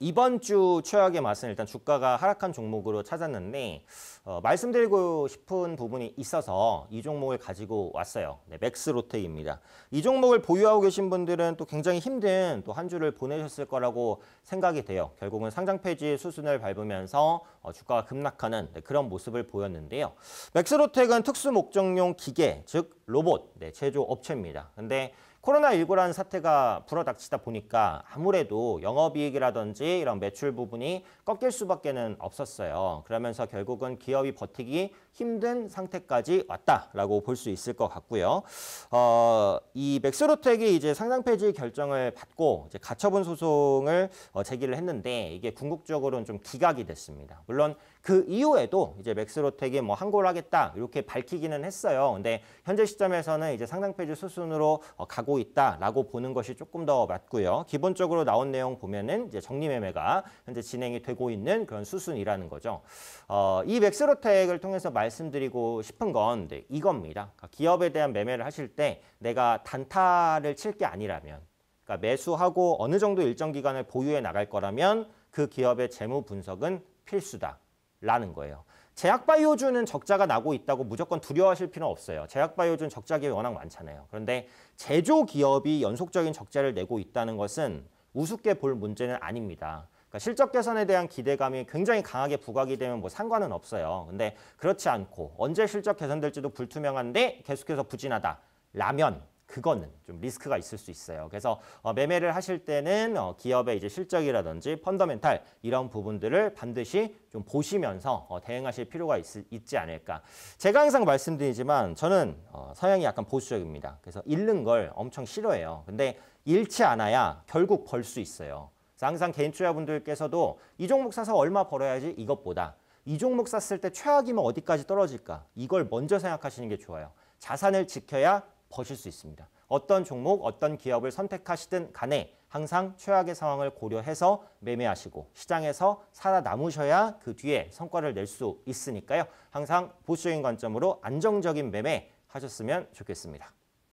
이번 주 최악의 맛은 일단 주가가 하락한 종목으로 찾았는데 어, 말씀드리고 싶은 부분이 있어서 이 종목을 가지고 왔어요. 네, 맥스로테입니다. 이 종목을 보유하고 계신 분들은 또 굉장히 힘든 또 한 주를 보내셨을 거라고 생각이 돼요. 결국은 상장 폐지 수순을 밟으면서 어, 주가가 급락하는 네, 그런 모습을 보였는데요. 맥스로텍은 특수 목적용 기계, 즉 로봇 네, 제조 업체입니다. 근데 코로나19라는 사태가 불어닥치다 보니까 아무래도 영업이익이라든지 이런 매출 부분이 꺾일 수밖에는 없었어요. 그러면서 결국은 기업이 버티기 힘든 상태까지 왔다라고 볼 수 있을 것 같고요. 어, 이 맥스로텍이 이제 상장 폐지 결정을 받고 이제 가처분 소송을 어, 제기를 했는데 이게 궁극적으로는 좀 기각이 됐습니다. 물론 그 이후에도 이제 맥스로텍이 뭐 항고를 하겠다 이렇게 밝히기는 했어요. 근데 현재 시점에서는 이제 상장 폐지 수순으로 어, 가고 있다라고 보는 것이 조금 더 맞고요. 기본적으로 나온 내용 보면은 이제 정리 매매가 현재 진행이 되고 있는 그런 수순이라는 거죠. 어, 이 맥스로텍을 통해서 말 말씀드리고 싶은 건 네, 이겁니다. 그러니까 기업에 대한 매매를 하실 때 내가 단타를 칠 게 아니라면 그러니까 매수하고 어느 정도 일정 기간을 보유해 나갈 거라면 그 기업의 재무 분석은 필수다라는 거예요. 제약바이오주는 적자가 나고 있다고 무조건 두려워하실 필요는 없어요. 제약바이오주는 적자 기업이 워낙 많잖아요. 그런데 제조 기업이 연속적인 적자를 내고 있다는 것은 우습게 볼 문제는 아닙니다. 그러니까 실적 개선에 대한 기대감이 굉장히 강하게 부각이 되면 뭐 상관은 없어요. 근데 그렇지 않고 언제 실적 개선될지도 불투명한데 계속해서 부진하다. 라면 그거는 좀 리스크가 있을 수 있어요. 그래서 어, 매매를 하실 때는 어, 기업의 이제 실적이라든지 펀더멘탈 이런 부분들을 반드시 좀 보시면서 어, 대응하실 필요가 있, 지 않을까. 제가 항상 말씀드리지만 저는 서양이 약간 보수적입니다. 그래서 잃는 걸 엄청 싫어해요. 근데 잃지 않아야 결국 벌 수 있어요. 항상 개인 투자분들께서도 이 종목 사서 얼마 벌어야지 이것보다 이 종목 샀을 때 최악이면 어디까지 떨어질까 이걸 먼저 생각하시는 게 좋아요. 자산을 지켜야 버실 수 있습니다. 어떤 종목, 어떤 기업을 선택하시든 간에 항상 최악의 상황을 고려해서 매매하시고 시장에서 살아남으셔야 그 뒤에 성과를 낼 수 있으니까요. 항상 보수적인 관점으로 안정적인 매매 하셨으면 좋겠습니다.